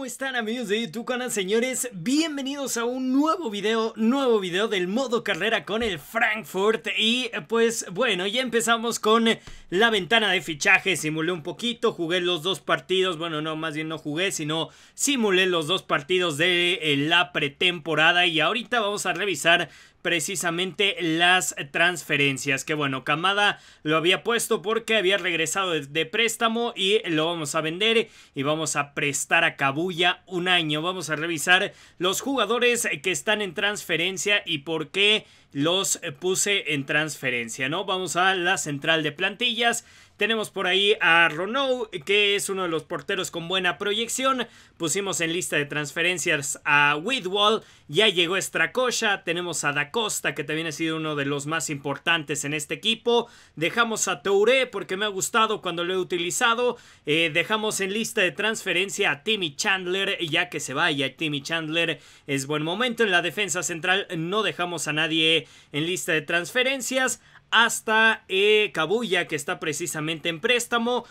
¿Cómo están amigos de YouTube canal señores? Bienvenidos a un nuevo video, nuevo video del modo carrera con el Frankfurt Y pues bueno, ya empezamos con la ventana de fichaje, simulé un poquito, jugué los dos partidos Bueno, no, más bien no jugué, sino simulé los dos partidos de eh, la pretemporada Y ahorita vamos a revisar precisamente las transferencias. Que bueno, Camada lo había puesto porque había regresado de, préstamo y lo vamos a vender y vamos a prestar a Cabuya un año. Vamos a revisar los jugadores que están en transferencia y por qué los puse en transferencia, ¿no? Vamos a la central de plantillas tenemos por ahí a Ronou, que es uno de los porteros con buena proyección. Pusimos en lista de transferencias a Whitwall. Ya llegó Estracocha. Tenemos a Da Costa, que también ha sido uno de los más importantes en este equipo. Dejamos a Touré, porque me ha gustado cuando lo he utilizado. Eh, dejamos en lista de transferencia a Timmy Chandler, ya que se vaya Timmy Chandler. Es buen momento en la defensa central. No dejamos a nadie en lista de transferencias hasta e Kabuya, que está precisamente en préstamo.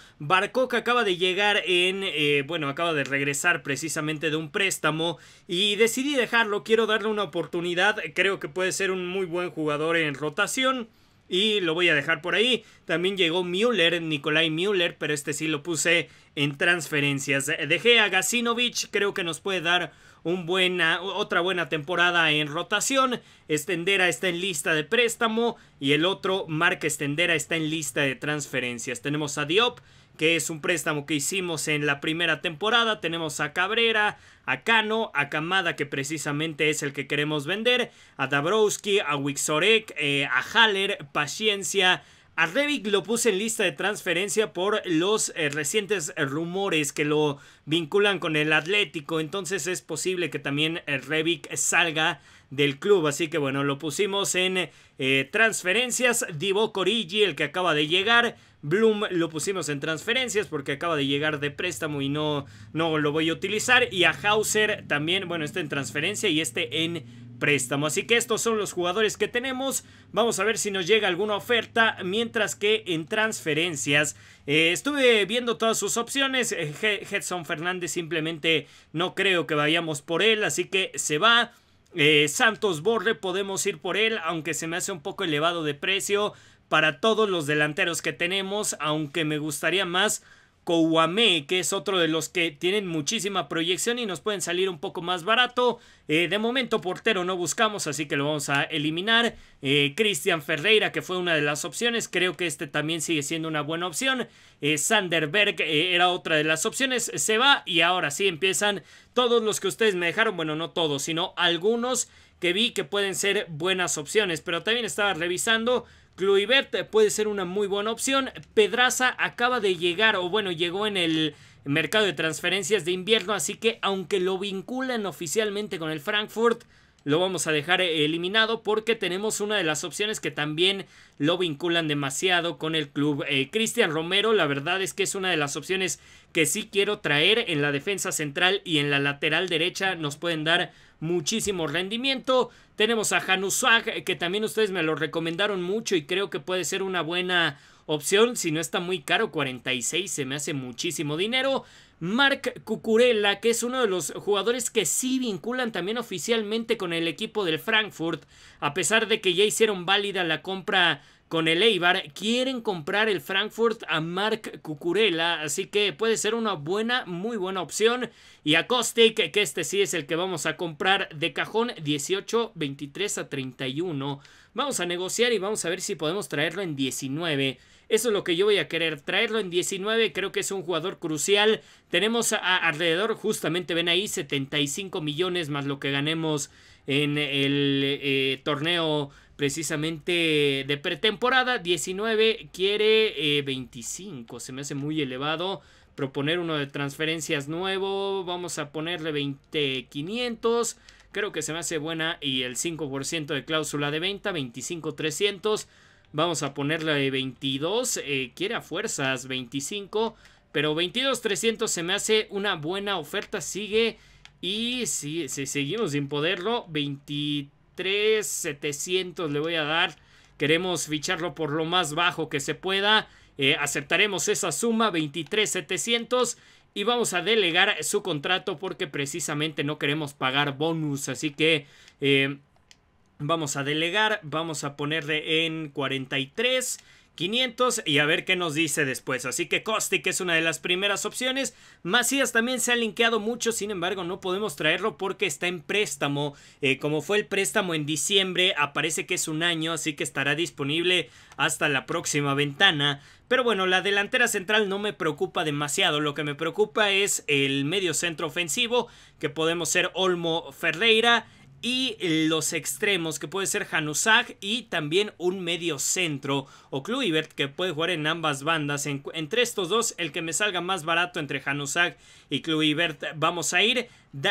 que acaba de llegar en, eh, bueno, acaba de regresar precisamente de un préstamo y decidí dejarlo, quiero darle una oportunidad, creo que puede ser un muy buen jugador en rotación. Y lo voy a dejar por ahí. También llegó Müller, Nikolai Müller, pero este sí lo puse en transferencias. Dejé a Gasinovich, creo que nos puede dar buena, otra buena temporada en rotación. Estendera está en lista de préstamo y el otro, Mark Estendera, está en lista de transferencias. Tenemos a Diop, que es un préstamo que hicimos en la primera temporada. Tenemos a Cabrera, a Cano, a Camada, que precisamente es el que queremos vender, a Dabrowski, a Wixorek, eh, a Haller, Paciencia, a Revic lo puse en lista de transferencia por los eh, recientes rumores que lo vinculan con el Atlético. Entonces es posible que también eh, salga del club. Así que bueno, lo pusimos en eh, transferencias. Divo Corigi, el que acaba de llegar. Bloom lo pusimos en transferencias porque acaba de llegar de préstamo y no, no lo voy a utilizar. Y a Hauser también, bueno, está en transferencia y este en préstamo. Así que estos son los jugadores que tenemos. Vamos a ver si nos llega alguna oferta. Mientras que en transferencias eh, estuve viendo todas sus opciones. Eh, Hedson Fernández simplemente no creo que vayamos por él. Así que se va. Eh, Santos Borre podemos ir por él, aunque se me hace un poco elevado de precio para todos los delanteros que tenemos, aunque me gustaría más Kouame, que es otro de los que tienen muchísima proyección y nos pueden salir un poco más barato. Eh, de momento portero no buscamos, así que lo vamos a eliminar. Eh, Cristian Ferreira, que fue una de las opciones, creo que este también sigue siendo una buena opción. Eh, Sanderberg era otra de las opciones, se va y ahora sí empiezan todos los que ustedes me dejaron, bueno, no todos, sino algunos que vi que pueden ser buenas opciones, pero también estaba revisando Kluivert eh, puede ser una muy buena opción. Pedraza acaba de llegar, o bueno, llegó en el mercado de transferencias de invierno, así que aunque lo vinculan oficialmente con el Frankfurt, lo vamos a dejar eh, eliminado porque tenemos una de las opciones que también lo vinculan demasiado con el club. Eh, Cristian Romero, la verdad es que es una de las opciones que sí quiero traer en la defensa central y en la lateral derecha nos pueden dar muchísimo rendimiento. Tenemos a Januzaj eh, que también ustedes me lo recomendaron mucho y creo que puede ser una buena Opción, si no está muy caro, 46, se me hace muchísimo dinero. Mark Cucurella, que es uno de los jugadores que sí vinculan también oficialmente con el equipo del Frankfurt, a pesar de que ya hicieron válida la compra con el Eibar, quieren comprar el Frankfurt a Mark Cucurella, así que puede ser una buena, muy buena opción. Y a que este sí es el que vamos a comprar de cajón, 18, 23 a 31. Vamos a negociar y vamos a ver si podemos traerlo en 19. Eso es lo que yo voy a querer. Traerlo en 19 creo que es un jugador crucial. Tenemos alrededor, justamente ven ahí, 75 millones más lo que ganemos en el eh, torneo precisamente de pretemporada. 19 quiere 25, eh, se me hace muy elevado proponer uno de transferencias nuevo. Vamos a ponerle 20,500. Creo que se me hace buena. Y el 5% de cláusula de venta, 25,300. Vamos a ponerle 22, eh, quiere a fuerzas 25, pero 22,300 se me hace una buena oferta, sigue y si, seguimos sin poderlo, 23,700 le voy a dar. Queremos ficharlo por lo más bajo que se pueda. Eh, aceptaremos esa suma, 23,700 y vamos a delegar su contrato porque precisamente no queremos pagar bonus. Así que eh, Vamos a delegar, vamos a ponerle en 43, 500 y a ver qué nos dice después. Así que que es una de las primeras opciones. Macías también se ha linkeado mucho, sin embargo no podemos traerlo porque está en préstamo. Eh, como fue el préstamo en diciembre, aparece que es un año, así que estará disponible hasta la próxima ventana. Pero bueno, la delantera central no me preocupa demasiado. Lo que me preocupa es el medio centro ofensivo, que podemos ser Olmo Ferreira y los extremos, que puede ser Hanusag y también un medio centro o Kluivert, que puede jugar en ambas bandas. entre estos dos, el que me salga más barato entre Hanusag y Kluivert, vamos a ir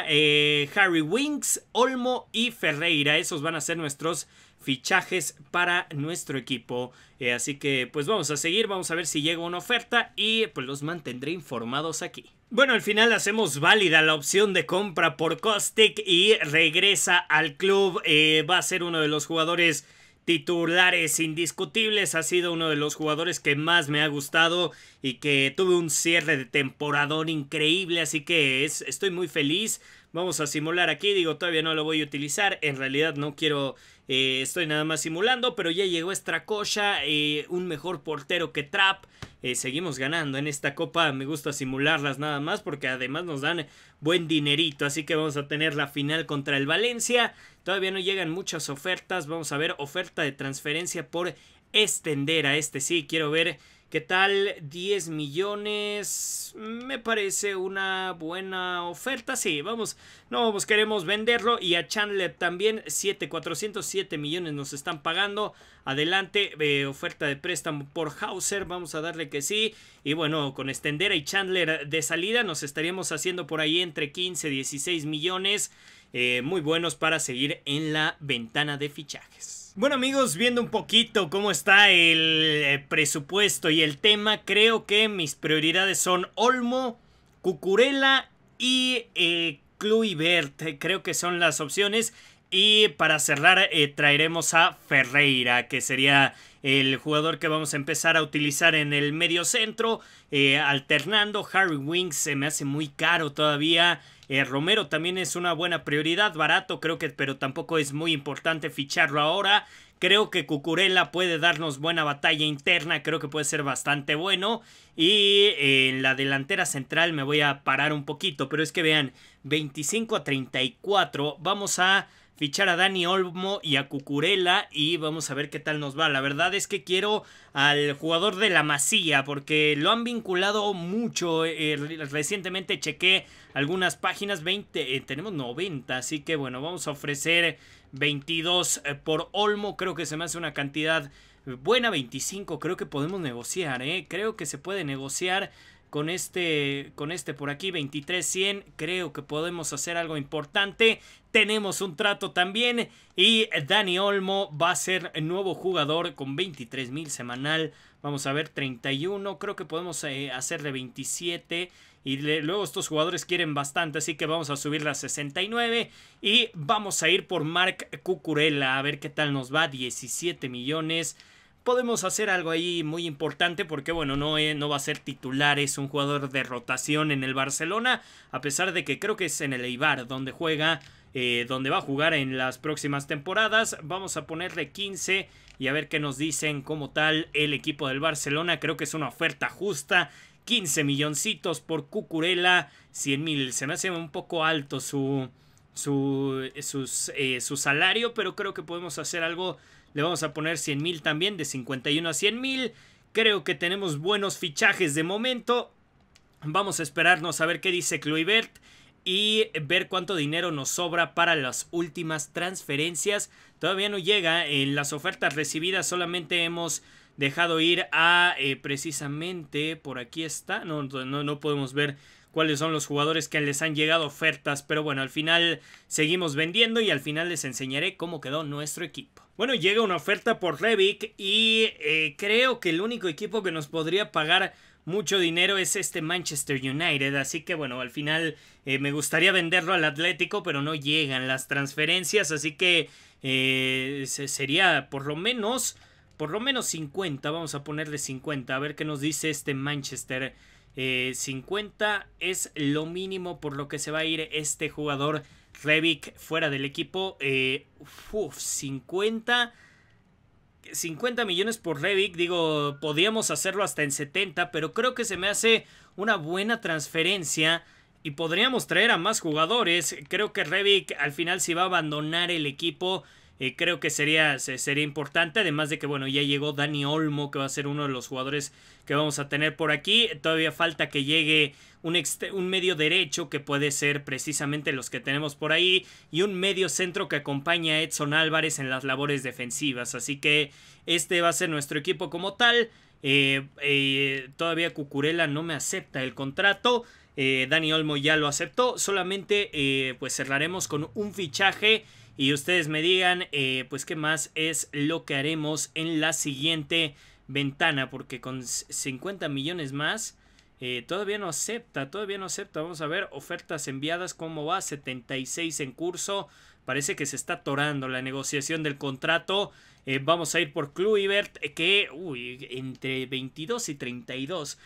eh, Harry Winks, Olmo y Ferreira. Esos van a ser nuestros fichajes para nuestro equipo. Eh, así que pues vamos a seguir, vamos a ver si llega una oferta y pues los mantendré informados aquí. Bueno, al final hacemos válida la opción de compra por Kostic y regresa al club. Eh, va a ser uno de los jugadores titulares indiscutibles. Ha sido uno de los jugadores que más me ha gustado y que tuve un cierre de temporada increíble. Así que estoy muy feliz. Vamos a simular aquí. Digo, todavía no lo voy a utilizar. En realidad no quiero... Eh, estoy nada más simulando. Pero ya llegó Estracocha, eh, un mejor portero que Trap. Eh, seguimos ganando en esta copa. Me gusta simularlas nada más porque además nos dan buen dinerito. Así que vamos a tener la final contra el Valencia. Todavía no llegan muchas ofertas. Vamos a ver oferta de transferencia por extender a este sí. Quiero ver ¿Qué tal? 10 millones. Me parece una buena oferta. Sí, vamos. No pues queremos venderlo. Y a Chandler también. 7, 407 millones nos están pagando. Adelante. Eh, oferta de préstamo por Hauser. Vamos a darle que sí. Y bueno, con Estendera y Chandler de salida nos estaríamos haciendo por ahí entre 15, 16 millones. Eh, muy buenos para seguir en la ventana de fichajes. Bueno amigos, viendo un poquito cómo está el eh, presupuesto y el tema, creo que mis prioridades son Olmo, Cucurela y eh, Creo que son las opciones. Y para cerrar, eh, traeremos a Ferreira, que sería el jugador que vamos a empezar a utilizar en el medio centro, eh, alternando. Harry Wings se me hace muy caro todavía. Eh, Romero también es una buena prioridad, barato creo que, pero tampoco es muy importante ficharlo ahora. Creo que Cucurella puede darnos buena batalla interna, creo que puede ser bastante bueno. Y en la delantera central me voy a parar un poquito, pero es que vean, 25 a 34, vamos a fichar a Dani Olmo y a Cucurella y vamos a ver qué tal nos va. La verdad es que quiero al jugador de la Masía porque lo han vinculado mucho. Eh, eh, recientemente chequé algunas páginas, 20, eh, tenemos 90, así que bueno, vamos a ofrecer 22 por Olmo, creo que se me hace una cantidad buena, 25, creo que podemos negociar, creo que se puede negociar con este, con este por aquí, 23,100, Creo que podemos hacer algo importante. Tenemos un trato también. Y Dani Olmo va a ser nuevo jugador con 23,000 semanal. Vamos a ver, 31. Creo que podemos eh, hacerle 27. Y luego estos jugadores quieren bastante, así que vamos a subir a 69. Y vamos a ir por Mark Cucurella. A ver qué tal nos va. 17 millones podemos hacer algo ahí muy importante porque, bueno, no, no va a ser titular, es un jugador de rotación en el Barcelona, a pesar de que creo que es en el Eibar donde juega, eh, donde va a jugar en las próximas temporadas. Vamos a ponerle 15 y a ver qué nos dicen como tal el equipo del Barcelona. Creo que es una oferta justa. 15 milloncitos por Cucurella, 100 mil. Se me hace un poco alto su, su, sus, eh, su salario, pero creo que podemos hacer algo le vamos a poner 100.000 también, de 51 a 100.000. Creo que tenemos buenos fichajes de momento. Vamos a esperarnos a ver qué dice Kluivert y ver cuánto dinero nos sobra para las últimas transferencias. Todavía no llega, en las ofertas recibidas solamente hemos dejado ir a eh, precisamente por aquí está. No, no, podemos ver cuáles son los jugadores que les han llegado ofertas, pero bueno, al final seguimos vendiendo y al final les enseñaré cómo quedó nuestro equipo. Bueno, llega una oferta por Revic y eh, creo que el único equipo que nos podría pagar mucho dinero es este Manchester United, así que bueno, al final eh, me gustaría venderlo al Atlético, pero no llegan las transferencias, así que sería por lo menos por lo menos 50, vamos a ponerle 50, a ver qué nos dice este Manchester. 50 eh, es lo mínimo por lo que se va a ir este jugador Revic fuera del equipo. Eh, uf, 50... 50 millones por Revic, digo, podíamos hacerlo hasta en 70, pero creo que se me hace una buena transferencia y podríamos traer a más jugadores. Creo que Revic al final sí va a abandonar el equipo, eh, creo que sería, sería importante. Además de que, bueno, ya llegó Dani Olmo, que va a ser uno de los jugadores que vamos a tener por aquí. Todavía falta que llegue un, medio derecho, que puede ser precisamente los que tenemos por ahí, y un medio centro que acompaña a Edson Álvarez en las labores defensivas. Así que este va a ser nuestro equipo como tal. Eh, eh, todavía Cucurella no me acepta el contrato. Dani Olmo ya lo aceptó. Solamente pues cerraremos con un fichaje y ustedes me digan eh, pues qué más es lo que haremos en la siguiente ventana porque con 50 millones más eh, todavía no acepta, todavía no acepta. Vamos a ver ofertas enviadas, cómo va, 76 en curso. Parece que se está atorando la negociación del contrato. Eh, vamos a ir por Kluivert, que, uy, entre 22 y 32.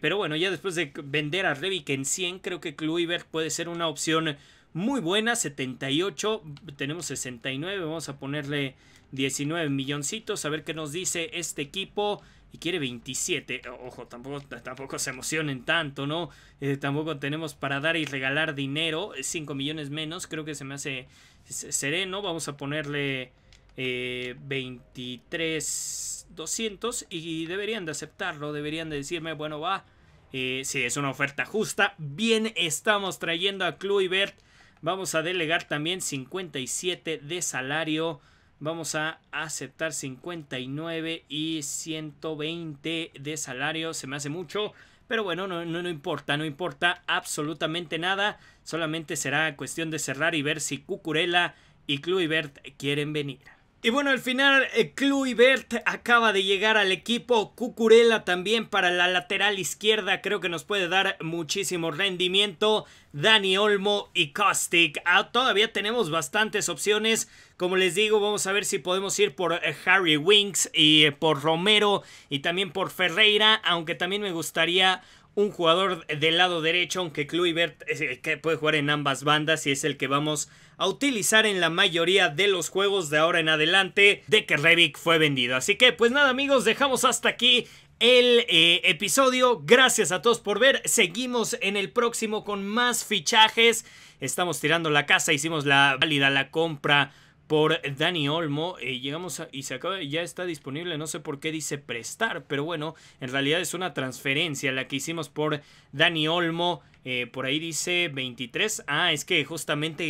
pero bueno, ya después de vender a que en 100, creo que Kluivert puede ser una opción muy buena, 78, tenemos 69, vamos a ponerle 19 milloncitos, a ver qué nos dice este equipo. Y quiere 27. Ojo, tampoco, tampoco se emocionen tanto, ¿no? Eh, tampoco tenemos para dar y regalar dinero. 5 millones menos, creo que se me hace sereno. Vamos a ponerle eh, 23 200 y deberían de aceptarlo. Deberían de decirme, bueno, va. Eh, si sí, es una oferta justa. Bien estamos trayendo a Kluivert Vamos a delegar también 57 de salario. Vamos a aceptar 59 y 120 de salario. Se me hace mucho. Pero bueno, no, no, importa, no importa absolutamente nada. Solamente será cuestión de cerrar y ver si Cucurella y Kluivert quieren venir. Y bueno, al final Kluivert eh, acaba de llegar al equipo, Cucurella también para la lateral izquierda, creo que nos puede dar muchísimo rendimiento, Dani Olmo y Kostic. Ah, todavía tenemos bastantes opciones, como les digo, vamos a ver si podemos ir por eh, Harry Winks y eh, por Romero y también por Ferreira, aunque también me gustaría un jugador del lado derecho, aunque Kluivert eh, eh, que puede jugar en ambas bandas y es el que vamos a utilizar en la mayoría de los juegos de ahora en adelante de que Revic fue vendido. Así que pues nada amigos, dejamos hasta aquí el eh, episodio. Gracias a todos por ver. Seguimos en el próximo con más fichajes. Estamos tirando la casa, hicimos la válida la compra por Dani Olmo. Eh, llegamos y se acaba, ya está disponible. No sé por qué dice prestar, pero bueno, en realidad es una transferencia la que hicimos por Dani Olmo. Eh, por ahí dice 23. Ah, es que justamente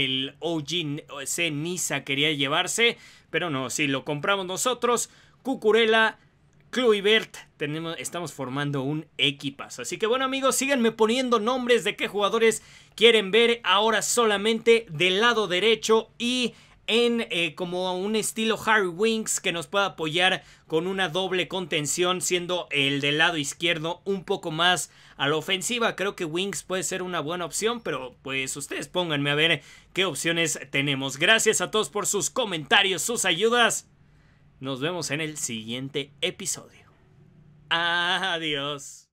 eh, el el C Nisa quería llevarse. Pero no, si sí, lo compramos nosotros. Cucurela. Kluivert, tenemos, estamos formando un equipazo. Así que bueno amigos, síganme poniendo nombres de qué jugadores quieren ver ahora solamente del lado derecho y en eh, como un estilo Harry Winks que nos pueda apoyar con una doble contención, siendo el del lado izquierdo un poco más a la ofensiva. Creo que Winks puede ser una buena opción, pero pues ustedes pónganme a ver qué opciones tenemos. Gracias a todos por sus comentarios, sus ayudas. Nos vemos en el siguiente episodio. Adiós.